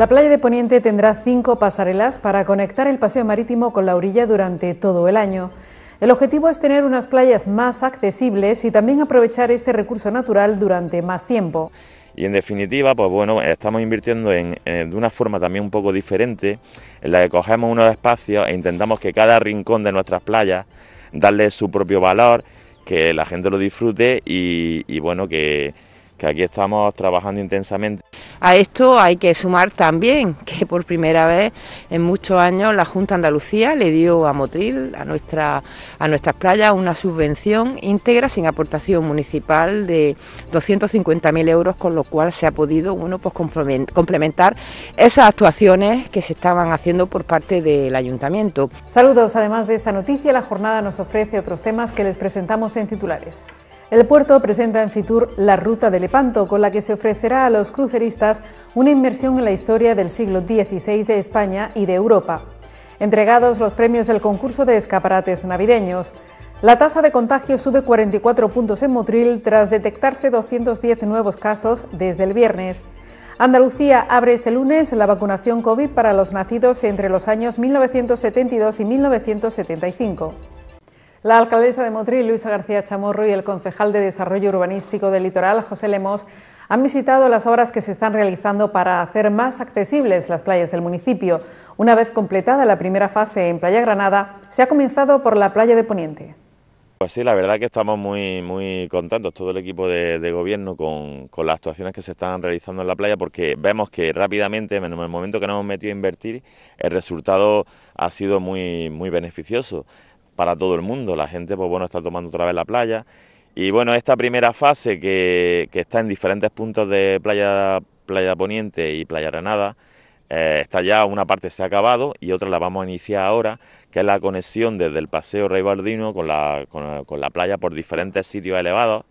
La playa de Poniente tendrá cinco pasarelas para conectar el paseo marítimo con la orilla durante todo el año. El objetivo es tener unas playas más accesibles y también aprovechar este recurso natural durante más tiempo. Y en definitiva, pues bueno, estamos invirtiendo en, eh, de una forma también un poco diferente, en la que cogemos unos espacios e intentamos que cada rincón de nuestras playas darle su propio valor, que la gente lo disfrute y bueno, que, que aquí estamos trabajando intensamente. A esto hay que sumar también que por primera vez en muchos años la Junta Andalucía le dio a Motril, a, nuestra, a nuestras playas, una subvención íntegra sin aportación municipal de 250.000 euros, con lo cual se ha podido bueno, pues complementar esas actuaciones que se estaban haciendo por parte del ayuntamiento. Saludos, además de esta noticia, la jornada nos ofrece otros temas que les presentamos en titulares. El puerto presenta en Fitur la Ruta de Lepanto, con la que se ofrecerá a los cruceristas una inmersión en la historia del siglo XVI de España y de Europa. Entregados los premios del concurso de escaparates navideños, la tasa de contagio sube 44 puntos en Motril tras detectarse 210 nuevos casos desde el viernes. Andalucía abre este lunes la vacunación COVID para los nacidos entre los años 1972 y 1975. La alcaldesa de Motril, Luisa García Chamorro, y el concejal de Desarrollo Urbanístico del Litoral, José Lemos, han visitado las obras que se están realizando para hacer más accesibles las playas del municipio. Una vez completada la primera fase en Playa Granada, se ha comenzado por la playa de Poniente. Pues sí, la verdad que estamos muy, muy contentos, todo el equipo de, gobierno, con, con, las actuaciones que se están realizando en la playa, porque vemos que rápidamente, en el momento que nos hemos metido a invertir, el resultado ha sido muy, muy beneficioso para todo el mundo. La gente, pues bueno, está tomando otra vez la playa. Y bueno, esta primera fase que, está en diferentes puntos de playa, playa Poniente y Playa Granada, eh, está ya una parte se ha acabado y otra la vamos a iniciar ahora, que es la conexión desde el Paseo Rey Bardino con la, con la playa por diferentes sitios elevados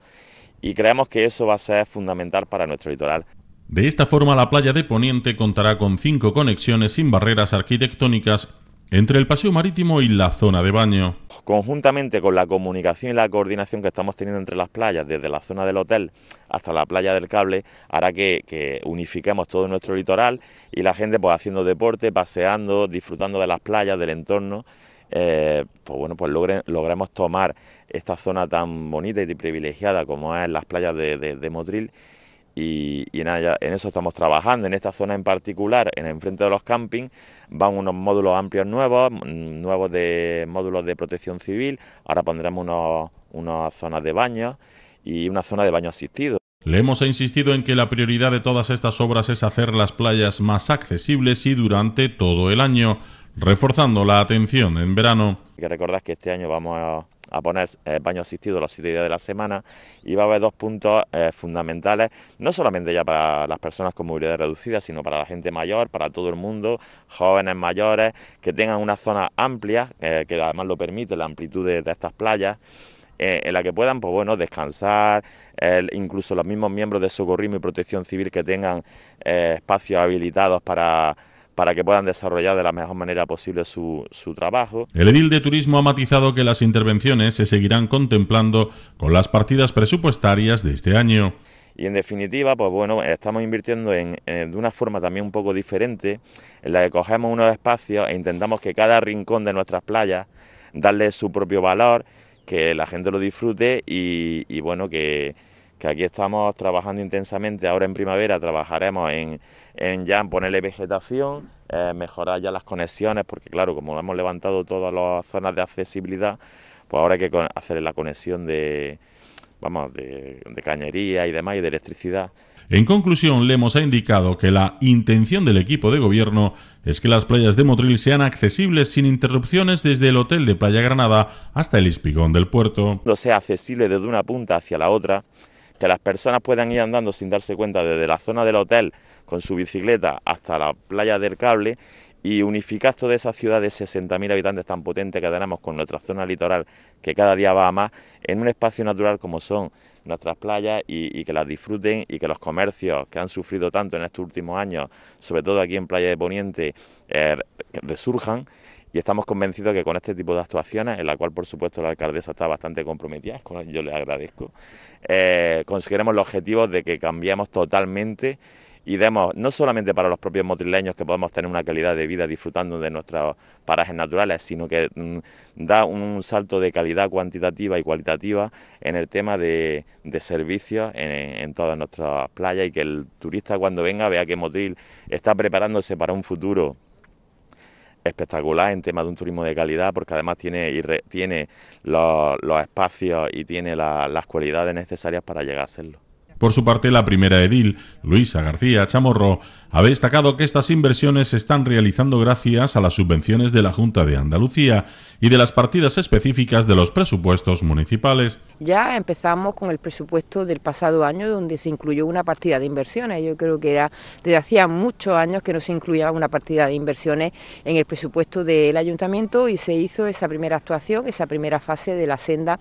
y creemos que eso va a ser fundamental para nuestro litoral. De esta forma, la playa de Poniente contará con cinco conexiones sin barreras arquitectónicas entre el paseo marítimo y la zona de baño. Conjuntamente con la comunicación y la coordinación que estamos teniendo entre las playas, desde la zona del hotel hasta la playa del cable, hará que, unifiquemos todo nuestro litoral y la gente pues haciendo deporte, paseando, disfrutando de las playas, del entorno. Eh, pues bueno, pues logremos tomar esta zona tan bonita y privilegiada como es las playas de, de Motril y, en eso estamos trabajando. En esta zona en particular, en el frente de los campings, van unos módulos amplios nuevos, mm, nuevos de módulos de protección civil. Ahora pondremos unas zonas de baño y una zona de baño asistido. Le hemos insistido en que la prioridad de todas estas obras es hacer las playas más accesibles y durante todo el año, reforzando la atención en verano. que que este año vamos a a poner eh, baño asistido los siete días de la semana y va a haber dos puntos eh, fundamentales, no solamente ya para las personas con movilidad reducida, sino para la gente mayor, para todo el mundo, jóvenes mayores, que tengan una zona amplia, eh, que además lo permite la amplitud de, estas playas en la que puedan, pues bueno, descansar, incluso los mismos miembros de socorrismo y protección civil que tengan espacios habilitados para para que puedan desarrollar de la mejor manera posible su, trabajo. El edil de turismo ha matizado que las intervenciones se seguirán contemplando con las partidas presupuestarias de este año. Y en definitiva, pues bueno, estamos invirtiendo en, eh, de una forma también un poco diferente, en la que cogemos unos espacios e intentamos que cada rincón de nuestras playas darle su propio valor, que la gente lo disfrute y, y bueno, que, que aquí estamos trabajando intensamente. Ahora en primavera trabajaremos en, en ya ponerle vegetación, eh, mejorar ya las conexiones, porque claro, como hemos levantado todas las zonas de accesibilidad, pues ahora hay que hacer la conexión de, vamos, de, de cañería y demás y de electricidad. En conclusión, Lemos ha indicado que la intención del equipo de gobierno es que las playas de Motril sean accesibles sin interrupciones desde el hotel de Playa Granada hasta el espigón del puerto. No sea accesible desde una punta hacia la otra, que las personas puedan ir andando sin darse cuenta desde la zona del hotel con su bicicleta hasta la playa del cable y unificar toda esa ciudad de 60.000 habitantes tan potente que tenemos con nuestra zona litoral, que cada día va a más, en un espacio natural como son nuestras playas y, que las disfruten y que los comercios que han sufrido tanto en estos últimos años, sobre todo aquí en Playa de Poniente, eh, resurjan. Y estamos convencidos que con este tipo de actuaciones, en la cual por supuesto la alcaldesa está bastante comprometida, yo le agradezco, eh, conseguiremos los objetivos de que cambiemos totalmente y demos, no solamente para los propios motrileños que podemos tener una calidad de vida disfrutando de nuestros parajes naturales, sino que mm, da un salto de calidad cuantitativa y cualitativa en el tema de, de servicios en, todas nuestras playas y que el turista cuando venga vea que Motril está preparándose para un futuro espectacular en tema de un turismo de calidad porque además tiene, y tiene los, espacios y tiene las cualidades necesarias para llegar a serlo. Por su parte, la primera edil, Luisa García Chamorro, ha destacado que estas inversiones se están realizando gracias a las subvenciones de la Junta de Andalucía y de las partidas específicas de los presupuestos municipales. Ya empezamos con el presupuesto del pasado año donde se incluyó una partida de inversiones. Yo creo que era desde hacía muchos años que no se incluía una partida de inversiones en el presupuesto del ayuntamiento y se hizo esa primera actuación, esa primera fase de la senda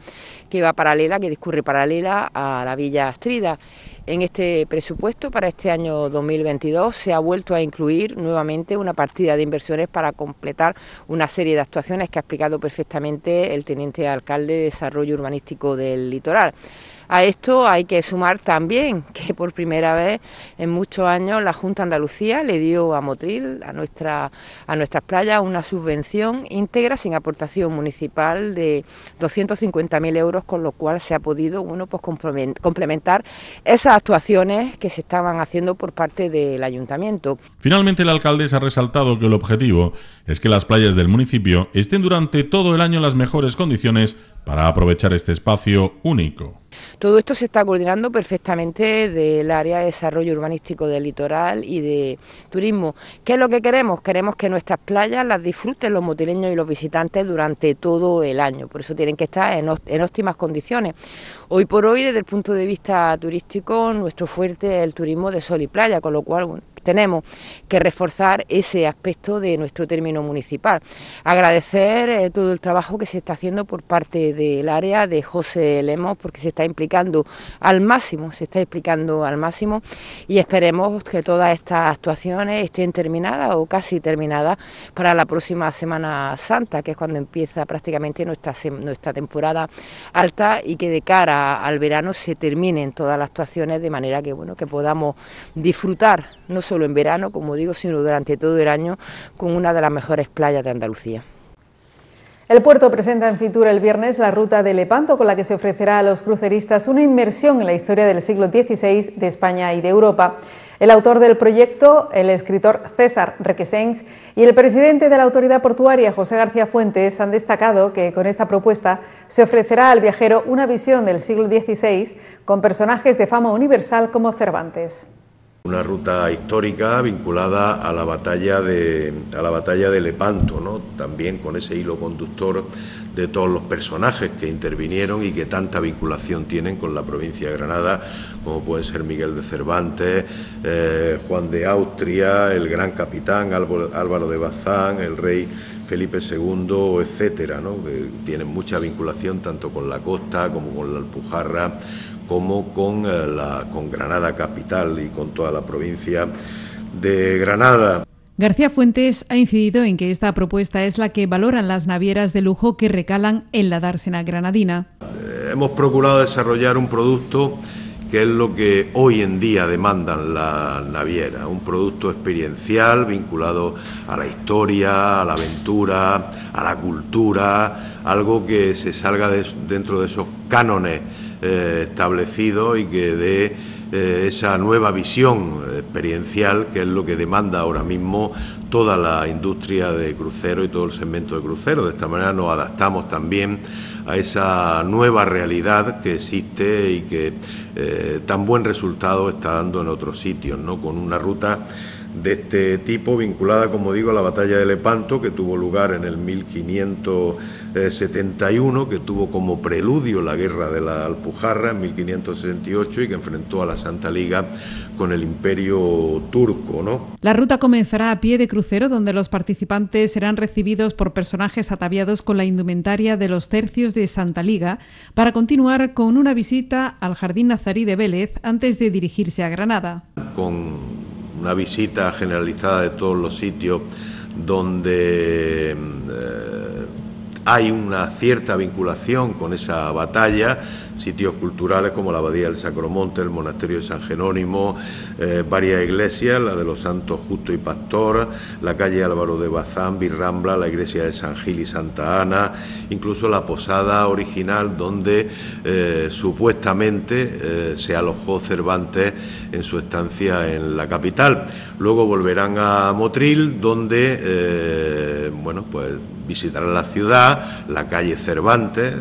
que va paralela, que discurre paralela a la Villa Astrida. En este presupuesto para este año 2022 se ha vuelto a incluir nuevamente una partida de inversiones para completar una serie de actuaciones que ha explicado perfectamente el teniente alcalde de Desarrollo Urbanístico del Litoral. A esto hay que sumar también que por primera vez en muchos años la Junta Andalucía le dio a Motril, a, nuestra, a nuestras playas, una subvención íntegra sin aportación municipal de 250.000 euros, con lo cual se ha podido uno pues complementar esas actuaciones que se estaban haciendo por parte del ayuntamiento. Finalmente, el alcaldesa ha resaltado que el objetivo es que las playas del municipio estén durante todo el año en las mejores condiciones para aprovechar este espacio único. Todo esto se está coordinando perfectamente del área de desarrollo urbanístico del litoral y de turismo. ¿Qué es lo que queremos? Queremos que nuestras playas las disfruten los motileños y los visitantes durante todo el año. Por eso tienen que estar en, óptimas condiciones. Hoy por hoy, desde el punto de vista turístico, nuestro fuerte es el turismo de sol y playa, con lo cual tenemos que reforzar ese aspecto de nuestro término municipal. Agradecer eh, todo el trabajo que se está haciendo por parte del área de José Lemos, porque se está implicando al máximo, se está explicando al máximo y esperemos que todas estas actuaciones estén terminadas o casi terminadas para la próxima Semana Santa, que es cuando empieza prácticamente nuestra, nuestra temporada alta y que de cara al verano se terminen todas las actuaciones de manera que, bueno, que podamos disfrutar no solo en verano, como digo, sino durante todo el año con una de las mejores playas de Andalucía. El puerto presenta en Fitur el viernes la ruta de Lepanto, con la que se ofrecerá a los cruceristas una inmersión en la historia del siglo XVI de España y de Europa. El autor del proyecto, el escritor César Requesens, y el presidente de la autoridad portuaria, José García Fuentes, han destacado que con esta propuesta se ofrecerá al viajero una visión del siglo XVI con personajes de fama universal como Cervantes una ruta histórica vinculada a la batalla de, a la batalla de Lepanto, ¿no? también con ese hilo conductor de todos los personajes que intervinieron y que tanta vinculación tienen con la provincia de Granada, como pueden ser Miguel de Cervantes, eh, Juan de Austria, el gran capitán Álvaro de Bazán, el rey Felipe II, etcétera, que tienen mucha vinculación tanto con la costa como con la Alpujarra como con, eh, la, con Granada capital y con toda la provincia de Granada. García Fuentes ha incidido en que esta propuesta es la que valoran las navieras de lujo que recalan en la dársena granadina. Eh, hemos procurado desarrollar un producto que es lo que hoy en día demandan las navieras, un producto experiencial vinculado a la historia, a la aventura, a la cultura, algo que se salga dentro de esos cánones eh, establecido y que dé eh, esa nueva visión experiencial que es lo que demanda ahora mismo toda la industria de crucero y todo el segmento de crucero. De esta manera nos adaptamos también a esa nueva realidad que existe y que eh, tan buen resultado está dando en otros sitios, ¿no? con una ruta de este tipo vinculada, como digo, a la batalla de Lepanto que tuvo lugar en el 1500. 71, eh, que tuvo como preludio la guerra de la Alpujarra en 1568 y que enfrentó a la Santa Liga con el imperio turco. ¿no? La ruta comenzará a pie de crucero, donde los participantes serán recibidos por personajes ataviados con la indumentaria de los tercios de Santa Liga, para continuar con una visita al Jardín Nazarí de Vélez antes de dirigirse a Granada. Con una visita generalizada de todos los sitios donde eh, hay una cierta vinculación con esa batalla sitios culturales como la Abadía del Sacromonte, el Monasterio de San Jerónimo, eh, varias iglesias, la de los Santos Justo y Pastor, la calle Álvaro de Bazán, Birrambla, la iglesia de San Gil y Santa Ana, incluso la posada original donde eh, supuestamente eh, se alojó Cervantes en su estancia en la capital. Luego volverán a Motril, donde, bueno, pues visitarán la ciudad, la calle Cervantes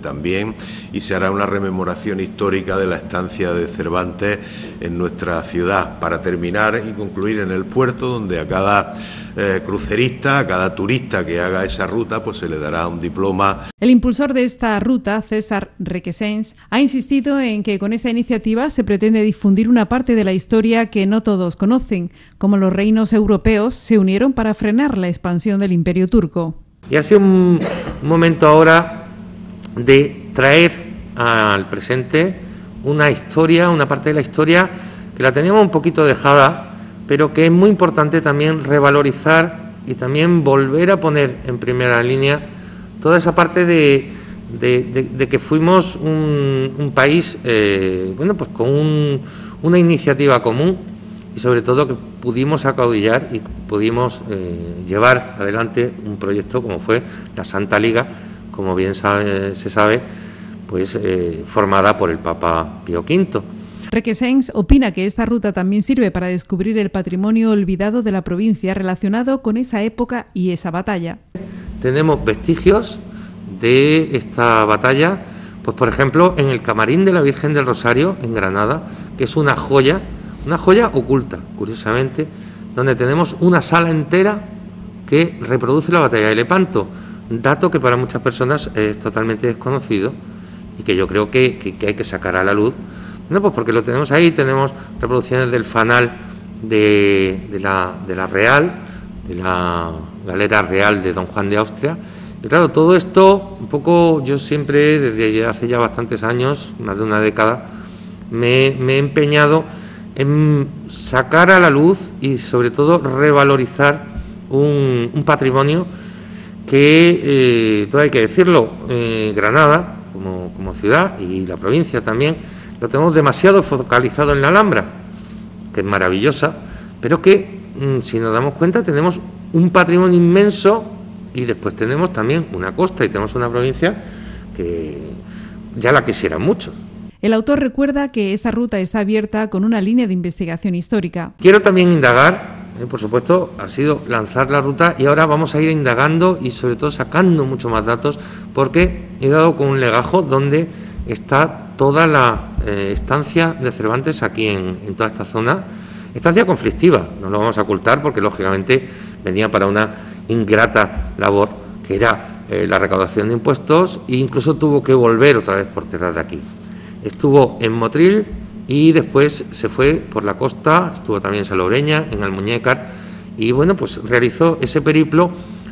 también, y se hará una rememoración histórica de la estancia de Cervantes en nuestra ciudad, para terminar y concluir en el puerto, donde a cada eh, crucerista, a cada turista que haga esa ruta, pues se le dará un diploma. El impulsor de esta ruta, César Requesens, ha insistido en que con esta iniciativa se pretende difundir una parte de la historia que no todos conocen, como los reinos europeos se unieron para frenar la expansión del imperio turco. Y hace un momento ahora de traer al presente una historia, una parte de la historia que la teníamos un poquito dejada, pero que es muy importante también revalorizar y también volver a poner en primera línea toda esa parte de, que fuimos un, país, eh, bueno, pues con una iniciativa común y sobre todo que pudimos acaudillar y pudimos eh, llevar adelante un proyecto como fue la Santa Liga, como bien se sabe pues eh, formada por el Papa Pío V. Requesens opina que esta ruta también sirve para descubrir el patrimonio olvidado de la provincia relacionado con esa época y esa batalla. Tenemos vestigios de esta batalla, pues por ejemplo en el camarín de la Virgen del Rosario en Granada, que es una joya, una joya oculta, curiosamente, donde tenemos una sala entera que reproduce la batalla de Lepanto, dato que para muchas personas es totalmente desconocido que yo creo que, hay que sacar a la luz. No, pues porque lo tenemos ahí, tenemos reproducciones del fanal de, la, Real, de la galera real de Don Juan de Austria. Y claro, todo esto, un poco yo siempre, desde hace ya bastantes años, más de una década, me, he empeñado en sacar a la luz y sobre todo revalorizar un, patrimonio que, eh, todo hay que decirlo, eh, Granada como, ciudad y la provincia también, lo tenemos demasiado focalizado en la Alhambra, que es maravillosa, pero que, mm, si nos damos cuenta, tenemos un patrimonio inmenso y después tenemos también una costa y tenemos una provincia que ya la quisiera mucho. El autor recuerda que esa ruta está abierta con una línea de investigación histórica. Quiero también indagar ¿eh? por supuesto, ha sido lanzar la ruta y ahora vamos a ir indagando y sobre todo sacando mucho más datos porque he dado con un legajo donde está toda la eh, estancia de Cervantes aquí en, toda esta zona. Estancia conflictiva, no lo vamos a ocultar porque lógicamente venía para una ingrata labor que era eh, la recaudación de impuestos e incluso tuvo que volver otra vez por tierra de aquí. Estuvo en Motril, y después se fue por la costa, estuvo también en Salobreña, en Almuñécar, y bueno, pues realizó ese periplo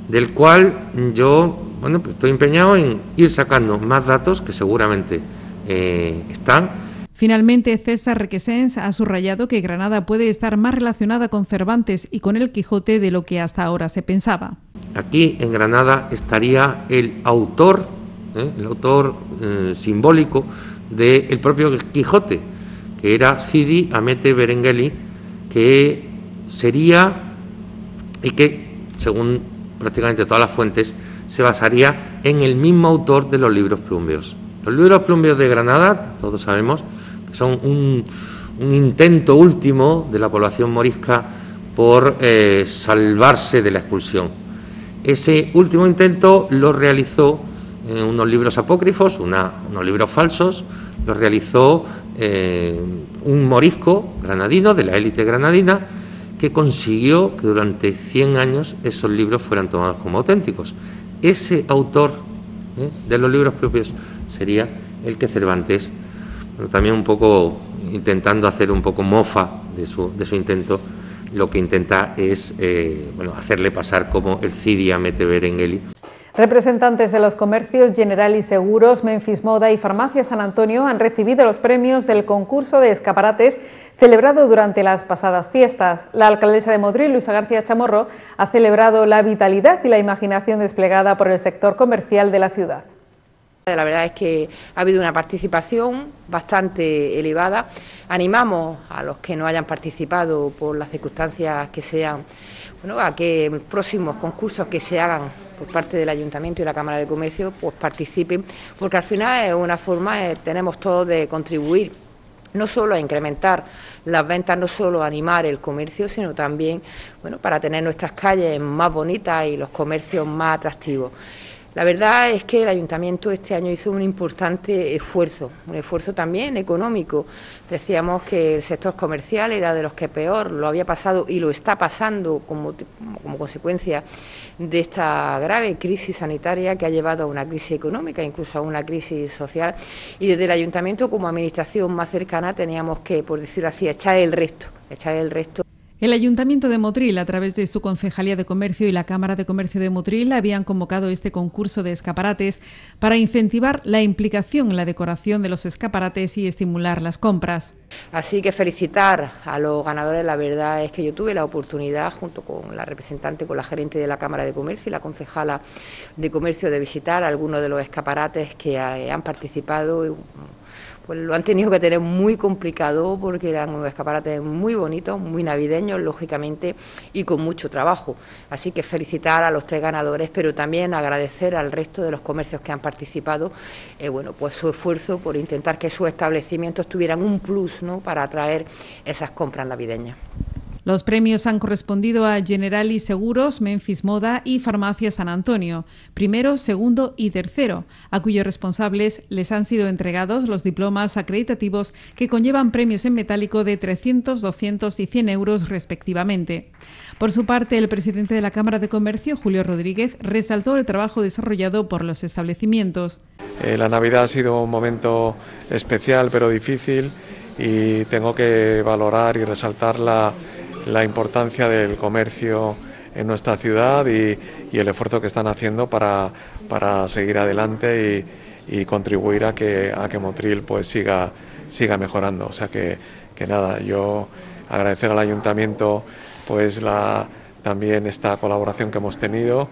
del cual yo, bueno, pues estoy empeñado en ir sacando más datos que seguramente eh, están. Finalmente, César Requesens ha subrayado que Granada puede estar más relacionada con Cervantes y con el Quijote de lo que hasta ahora se pensaba. Aquí en Granada estaría el autor, eh, el autor eh, simbólico del propio Quijote, que era Cidi Amete Berengeli, que sería y que, según prácticamente todas las fuentes, se basaría en el mismo autor de los libros plumbeos. Los libros plumbeos de Granada, todos sabemos, son un, intento último de la población morisca por eh, salvarse de la expulsión. Ese último intento lo realizó eh, unos libros apócrifos, unos libros falsos, los realizó eh, un morisco granadino, de la élite granadina, que consiguió que durante 100 años esos libros fueran tomados como auténticos. Ese autor eh, de los libros propios sería el que Cervantes, pero también un poco intentando hacer un poco mofa de su, de su intento, lo que intenta es bueno, hacerle pasar como el Cidia Mete Representantes de los comercios General y Seguros, Memphis Moda y Farmacia San Antonio han recibido los premios del concurso de escaparates celebrado durante las pasadas fiestas. La alcaldesa de Madrid, Luisa García Chamorro, ha celebrado la vitalidad y la imaginación desplegada por el sector comercial de la ciudad. La verdad es que ha habido una participación bastante elevada. Animamos a los que no hayan participado por las circunstancias que sean, a que próximos concursos que se hagan por parte del Ayuntamiento y la Cámara de Comercio, pues participen, porque al final es una forma, eh, tenemos todos de contribuir no solo a incrementar las ventas, no solo a animar el comercio, sino también bueno, para tener nuestras calles más bonitas y los comercios más atractivos. La verdad es que el ayuntamiento este año hizo un importante esfuerzo, un esfuerzo también económico. Decíamos que el sector comercial era de los que peor lo había pasado y lo está pasando como, consecuencia de esta grave crisis sanitaria que ha llevado a una crisis económica, incluso a una crisis social. Y desde el ayuntamiento como administración más cercana teníamos que, por decirlo así, echar el resto, echar el resto. El Ayuntamiento de Motril, a través de su Concejalía de Comercio y la Cámara de Comercio de Motril, habían convocado este concurso de escaparates para incentivar la implicación en la decoración de los escaparates y estimular las compras. Así que felicitar a los ganadores. La verdad es que yo tuve la oportunidad, junto con la representante, con la gerente de la Cámara de Comercio y la concejala de Comercio, de visitar algunos de los escaparates que eh, han participado pues lo han tenido que tener muy complicado porque eran unos escaparates muy bonitos, muy navideños, lógicamente, y con mucho trabajo. Así que felicitar a los tres ganadores, pero también agradecer al resto de los comercios que han participado, eh, bueno, pues su esfuerzo por intentar que sus establecimientos tuvieran un plus, para atraer esas compras navideñas. Los premios han correspondido a Generali Seguros, Memphis Moda y Farmacia San Antonio, primero, segundo y tercero, a cuyos responsables les han sido entregados los diplomas acreditativos que conllevan premios en metálico de 300, 200 y 100 euros respectivamente. Por su parte, el presidente de la Cámara de Comercio, Julio Rodríguez, resaltó el trabajo desarrollado por los establecimientos. Eh, la Navidad ha sido un momento especial pero difícil y tengo que valorar y resaltar la la importancia del comercio en nuestra ciudad y, el esfuerzo que están haciendo para, para seguir adelante y, contribuir a que, a que Motril pues siga, siga mejorando. O sea que, que nada, yo agradecer al ayuntamiento pues la, también esta colaboración que hemos tenido,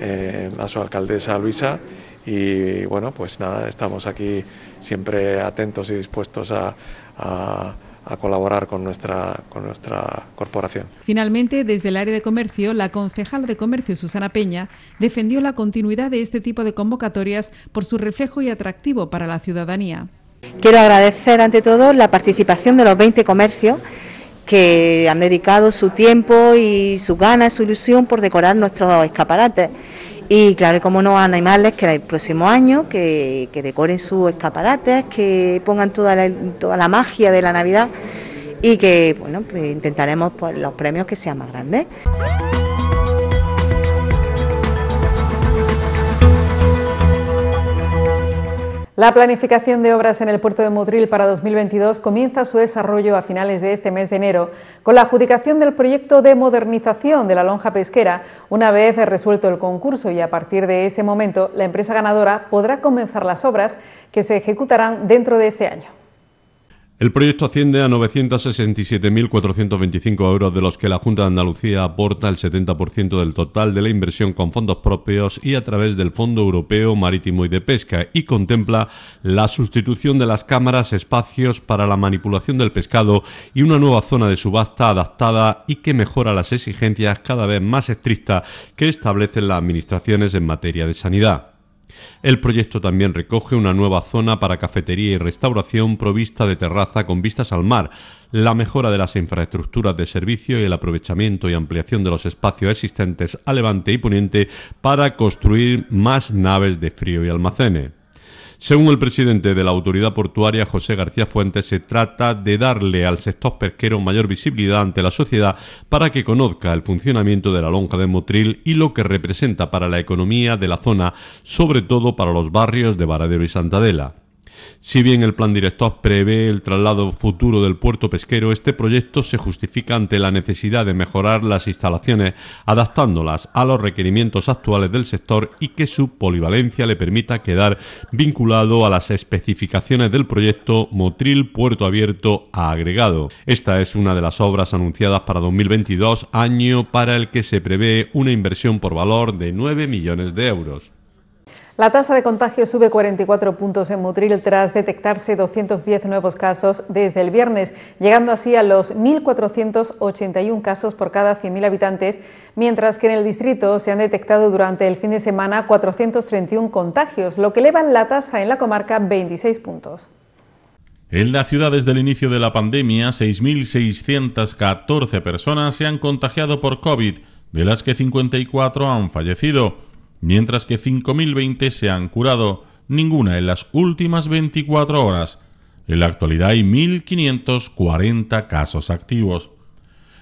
eh, a su alcaldesa Luisa y bueno, pues nada, estamos aquí siempre atentos y dispuestos a a colaborar con nuestra, corporación. Finalmente, desde el área de comercio, la concejal de comercio Susana Peña defendió la continuidad de este tipo de convocatorias por su reflejo y atractivo para la ciudadanía. Quiero agradecer ante todo la participación de los 20 comercios que han dedicado su tiempo y su gana, su ilusión por decorar nuestros escaparates y claro, como no, animales, que el próximo año que, decoren sus escaparates, que pongan toda la, toda la magia de la Navidad y que, bueno, pues intentaremos los premios que sean más grandes. La planificación de obras en el puerto de Motril para 2022 comienza su desarrollo a finales de este mes de enero con la adjudicación del proyecto de modernización de la lonja pesquera. Una vez resuelto el concurso y a partir de ese momento, la empresa ganadora podrá comenzar las obras que se ejecutarán dentro de este año. El proyecto asciende a 967.425 euros, de los que la Junta de Andalucía aporta el 70% del total de la inversión con fondos propios y a través del Fondo Europeo Marítimo y de Pesca, y contempla la sustitución de las cámaras, espacios para la manipulación del pescado y una nueva zona de subasta adaptada y que mejora las exigencias cada vez más estrictas que establecen las administraciones en materia de sanidad. El proyecto también recoge una nueva zona para cafetería y restauración provista de terraza con vistas al mar, la mejora de las infraestructuras de servicio y el aprovechamiento y ampliación de los espacios existentes a levante y poniente para construir más naves de frío y almacenes. Según el presidente de la autoridad portuaria, José García Fuentes, se trata de darle al sector pesquero mayor visibilidad ante la sociedad para que conozca el funcionamiento de la lonja de Motril y lo que representa para la economía de la zona, sobre todo para los barrios de Varadero y Santadela. Si bien el plan director prevé el traslado futuro del puerto pesquero, este proyecto se justifica ante la necesidad de mejorar las instalaciones, adaptándolas a los requerimientos actuales del sector y que su polivalencia le permita quedar vinculado a las especificaciones del proyecto Motril Puerto Abierto Agregado. Esta es una de las obras anunciadas para 2022, año para el que se prevé una inversión por valor de 9 millones de euros. La tasa de contagio sube 44 puntos en Mutril tras detectarse 210 nuevos casos desde el viernes, llegando así a los 1.481 casos por cada 100.000 habitantes, mientras que en el distrito se han detectado durante el fin de semana 431 contagios, lo que eleva la tasa en la comarca 26 puntos. En la ciudad desde el inicio de la pandemia, 6.614 personas se han contagiado por COVID, de las que 54 han fallecido mientras que 5.020 se han curado, ninguna en las últimas 24 horas. En la actualidad hay 1.540 casos activos.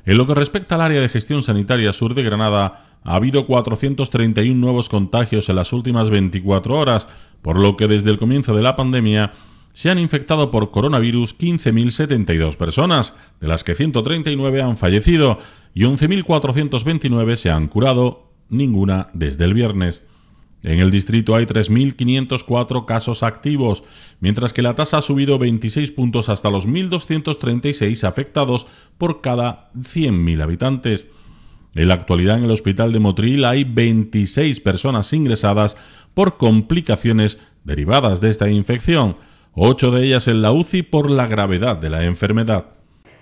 En lo que respecta al área de gestión sanitaria sur de Granada, ha habido 431 nuevos contagios en las últimas 24 horas, por lo que desde el comienzo de la pandemia se han infectado por coronavirus 15.072 personas, de las que 139 han fallecido y 11.429 se han curado ninguna desde el viernes. En el distrito hay 3.504 casos activos, mientras que la tasa ha subido 26 puntos hasta los 1.236 afectados por cada 100.000 habitantes. En la actualidad en el hospital de Motril hay 26 personas ingresadas por complicaciones derivadas de esta infección, 8 de ellas en la UCI por la gravedad de la enfermedad.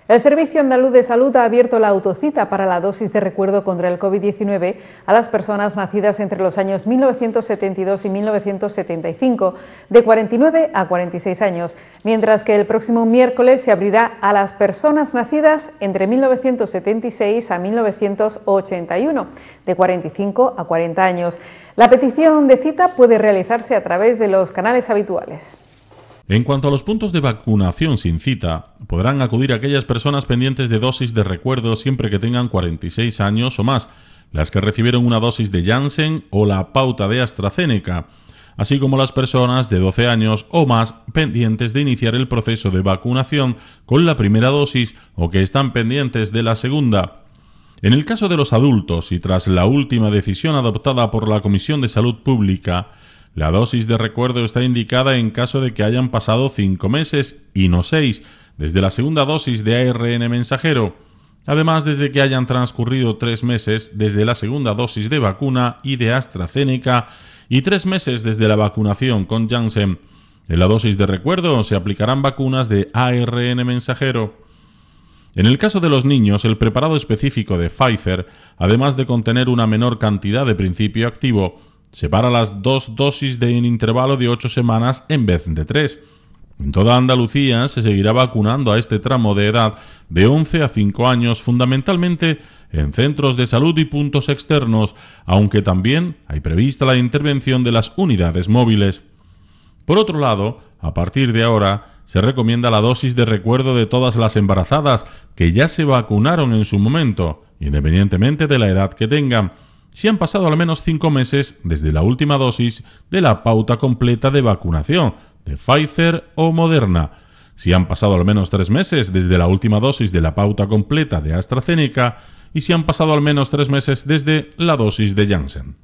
El Servicio Andaluz de Salud ha abierto la autocita para la dosis de recuerdo contra el COVID-19 a las personas nacidas entre los años 1972 y 1975, de 49 a 46 años, mientras que el próximo miércoles se abrirá a las personas nacidas entre 1976 a 1981, de 45 a 40 años. La petición de cita puede realizarse a través de los canales habituales. En cuanto a los puntos de vacunación sin cita, podrán acudir aquellas personas pendientes de dosis de recuerdo siempre que tengan 46 años o más, las que recibieron una dosis de Janssen o la pauta de AstraZeneca, así como las personas de 12 años o más pendientes de iniciar el proceso de vacunación con la primera dosis o que están pendientes de la segunda. En el caso de los adultos y tras la última decisión adoptada por la Comisión de Salud Pública, la dosis de recuerdo está indicada en caso de que hayan pasado 5 meses y no 6 desde la segunda dosis de ARN mensajero, además desde que hayan transcurrido 3 meses desde la segunda dosis de vacuna y de AstraZeneca y 3 meses desde la vacunación con Janssen. En la dosis de recuerdo se aplicarán vacunas de ARN mensajero. En el caso de los niños, el preparado específico de Pfizer, además de contener una menor cantidad de principio activo, Separa las dos dosis de un intervalo de ocho semanas en vez de tres. En toda Andalucía se seguirá vacunando a este tramo de edad de 11 a 5 años, fundamentalmente en centros de salud y puntos externos, aunque también hay prevista la intervención de las unidades móviles. Por otro lado, a partir de ahora, se recomienda la dosis de recuerdo de todas las embarazadas que ya se vacunaron en su momento, independientemente de la edad que tengan, si han pasado al menos cinco meses desde la última dosis de la pauta completa de vacunación de Pfizer o Moderna, si han pasado al menos tres meses desde la última dosis de la pauta completa de AstraZeneca y si han pasado al menos tres meses desde la dosis de Janssen.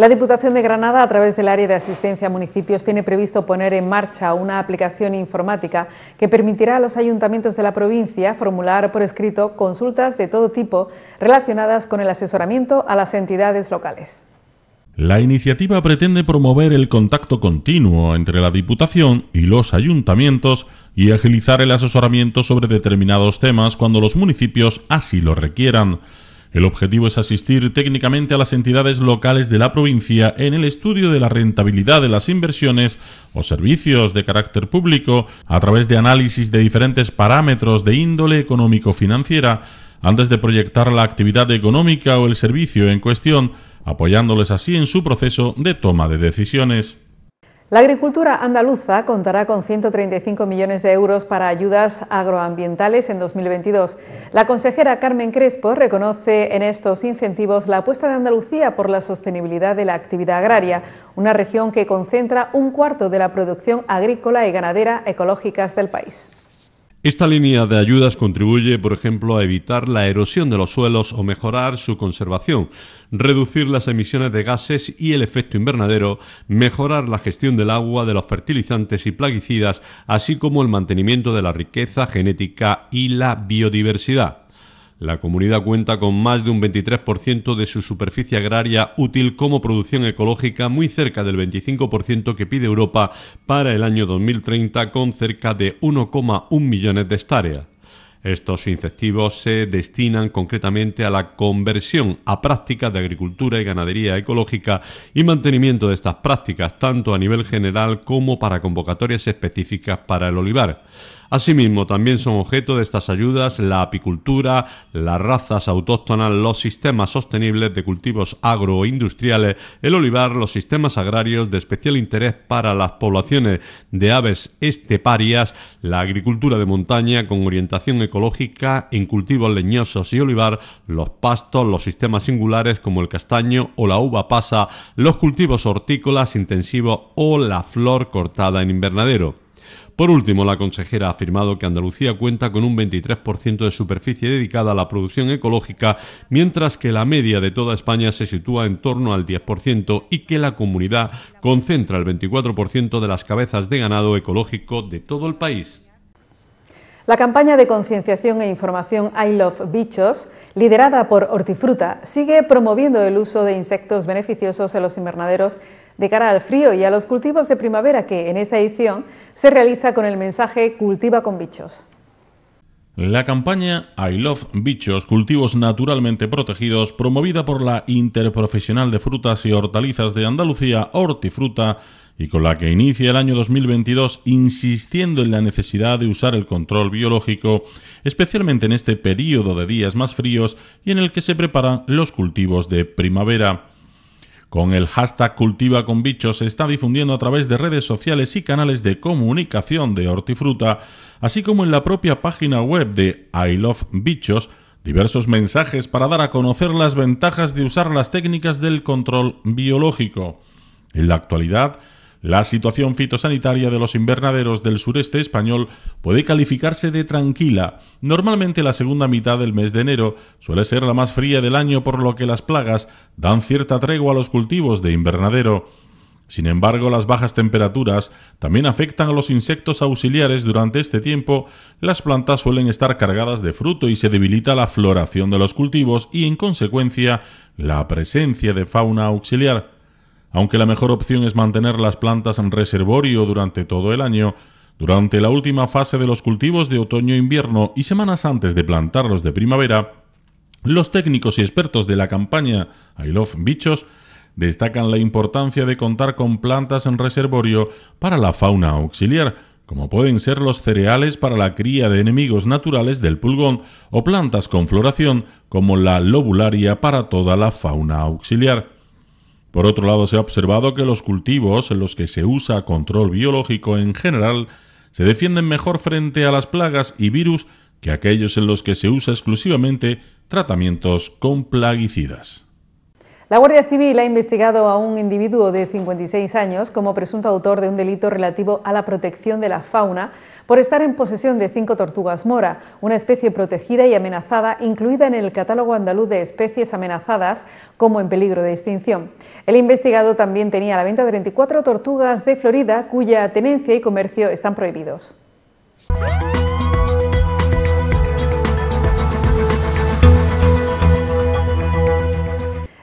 La Diputación de Granada, a través del área de asistencia a municipios, tiene previsto poner en marcha una aplicación informática que permitirá a los ayuntamientos de la provincia formular por escrito consultas de todo tipo relacionadas con el asesoramiento a las entidades locales. La iniciativa pretende promover el contacto continuo entre la Diputación y los ayuntamientos y agilizar el asesoramiento sobre determinados temas cuando los municipios así lo requieran. El objetivo es asistir técnicamente a las entidades locales de la provincia en el estudio de la rentabilidad de las inversiones o servicios de carácter público a través de análisis de diferentes parámetros de índole económico-financiera antes de proyectar la actividad económica o el servicio en cuestión, apoyándoles así en su proceso de toma de decisiones. La agricultura andaluza contará con 135 millones de euros para ayudas agroambientales en 2022. La consejera Carmen Crespo reconoce en estos incentivos la apuesta de Andalucía por la sostenibilidad de la actividad agraria, una región que concentra un cuarto de la producción agrícola y ganadera ecológicas del país. Esta línea de ayudas contribuye, por ejemplo, a evitar la erosión de los suelos o mejorar su conservación, reducir las emisiones de gases y el efecto invernadero, mejorar la gestión del agua, de los fertilizantes y plaguicidas, así como el mantenimiento de la riqueza genética y la biodiversidad. La comunidad cuenta con más de un 23% de su superficie agraria útil como producción ecológica, muy cerca del 25% que pide Europa para el año 2030, con cerca de 1,1 millones de hectáreas. Estos incentivos se destinan concretamente a la conversión a prácticas de agricultura y ganadería ecológica y mantenimiento de estas prácticas, tanto a nivel general como para convocatorias específicas para el olivar. Asimismo, también son objeto de estas ayudas la apicultura, las razas autóctonas, los sistemas sostenibles de cultivos agroindustriales, el olivar, los sistemas agrarios de especial interés para las poblaciones de aves esteparias, la agricultura de montaña con orientación ecológica en cultivos leñosos y olivar, los pastos, los sistemas singulares como el castaño o la uva pasa, los cultivos hortícolas intensivos o la flor cortada en invernadero. Por último, la consejera ha afirmado que Andalucía cuenta con un 23% de superficie dedicada a la producción ecológica, mientras que la media de toda España se sitúa en torno al 10% y que la comunidad concentra el 24% de las cabezas de ganado ecológico de todo el país. La campaña de concienciación e información I Love Bichos, liderada por Hortifruta, sigue promoviendo el uso de insectos beneficiosos en los invernaderos de cara al frío y a los cultivos de primavera que en esta edición se realiza con el mensaje Cultiva con bichos. La campaña I Love Bichos, cultivos naturalmente protegidos, promovida por la Interprofesional de Frutas y Hortalizas de Andalucía, Hortifruta, y con la que inicia el año 2022 insistiendo en la necesidad de usar el control biológico, especialmente en este periodo de días más fríos y en el que se preparan los cultivos de primavera con el hashtag Cultiva con Bichos se está difundiendo a través de redes sociales y canales de comunicación de hortifruta, así como en la propia página web de I Love Bichos, diversos mensajes para dar a conocer las ventajas de usar las técnicas del control biológico. En la actualidad, la situación fitosanitaria de los invernaderos del sureste español puede calificarse de tranquila. Normalmente la segunda mitad del mes de enero suele ser la más fría del año por lo que las plagas dan cierta tregua a los cultivos de invernadero. Sin embargo, las bajas temperaturas también afectan a los insectos auxiliares durante este tiempo, las plantas suelen estar cargadas de fruto y se debilita la floración de los cultivos y, en consecuencia, la presencia de fauna auxiliar. Aunque la mejor opción es mantener las plantas en reservorio durante todo el año, durante la última fase de los cultivos de otoño-invierno e y semanas antes de plantarlos de primavera, los técnicos y expertos de la campaña I Love Bichos destacan la importancia de contar con plantas en reservorio para la fauna auxiliar, como pueden ser los cereales para la cría de enemigos naturales del pulgón o plantas con floración como la lobularia para toda la fauna auxiliar. Por otro lado, se ha observado que los cultivos en los que se usa control biológico en general se defienden mejor frente a las plagas y virus que aquellos en los que se usa exclusivamente tratamientos con plaguicidas. La Guardia Civil ha investigado a un individuo de 56 años como presunto autor de un delito relativo a la protección de la fauna por estar en posesión de cinco tortugas mora, una especie protegida y amenazada incluida en el catálogo andaluz de especies amenazadas como en peligro de extinción. El investigado también tenía la venta de 34 tortugas de Florida cuya tenencia y comercio están prohibidos.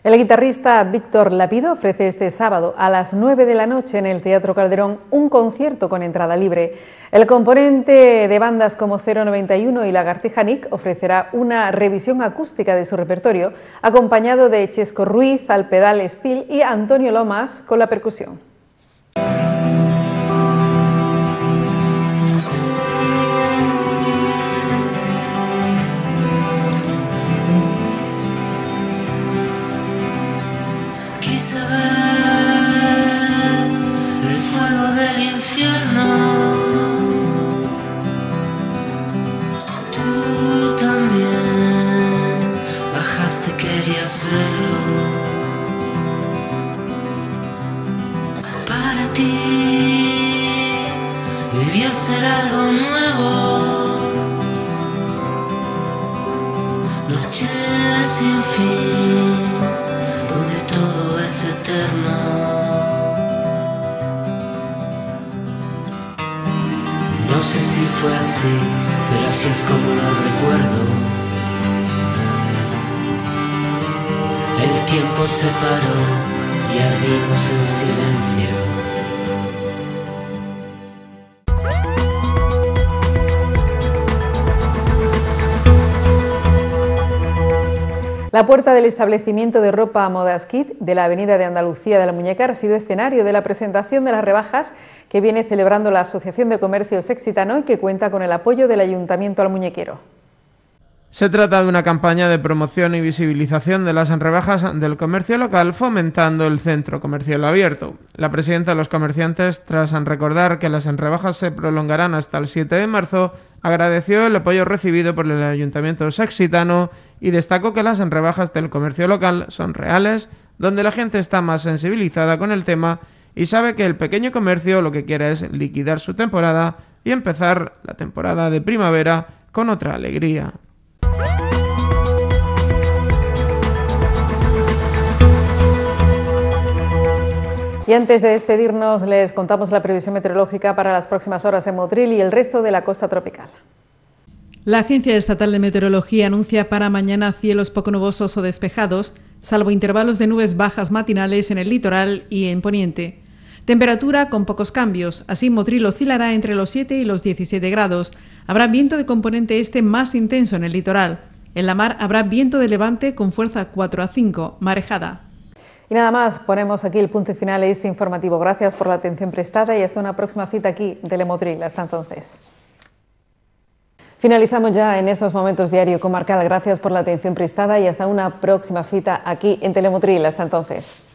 El guitarrista Víctor Lapido ofrece este sábado a las 9 de la noche en el Teatro Calderón un concierto con entrada libre. El componente de bandas como 091 y Lagartija Nick ofrecerá una revisión acústica de su repertorio, acompañado de Chesco Ruiz al pedal steel y Antonio Lomas con la percusión. La puerta del establecimiento de ropa Modas Kit de la Avenida de Andalucía de la Muñeca ha sido escenario de la presentación de las rebajas que viene celebrando la Asociación de Comercios Sexitano y que cuenta con el apoyo del Ayuntamiento al Muñequero. Se trata de una campaña de promoción y visibilización de las rebajas del comercio local fomentando el centro comercial abierto. La presidenta de los comerciantes, tras recordar que las rebajas se prolongarán hasta el 7 de marzo, agradeció el apoyo recibido por el Ayuntamiento sexitano y destacó que las rebajas del comercio local son reales, donde la gente está más sensibilizada con el tema y sabe que el pequeño comercio lo que quiere es liquidar su temporada y empezar la temporada de primavera con otra alegría. Y antes de despedirnos, les contamos la previsión meteorológica para las próximas horas en Motril y el resto de la costa tropical. La Agencia Estatal de Meteorología anuncia para mañana cielos poco nubosos o despejados, salvo intervalos de nubes bajas matinales en el litoral y en Poniente. Temperatura con pocos cambios, así Motril oscilará entre los 7 y los 17 grados. Habrá viento de componente este más intenso en el litoral. En la mar habrá viento de levante con fuerza 4 a 5, marejada. Y nada más, ponemos aquí el punto final de este informativo. Gracias por la atención prestada y hasta una próxima cita aquí de Lemotril. Hasta entonces. Finalizamos ya en estos momentos Diario Comarcal. Gracias por la atención prestada y hasta una próxima cita aquí en Telemotril. Hasta entonces.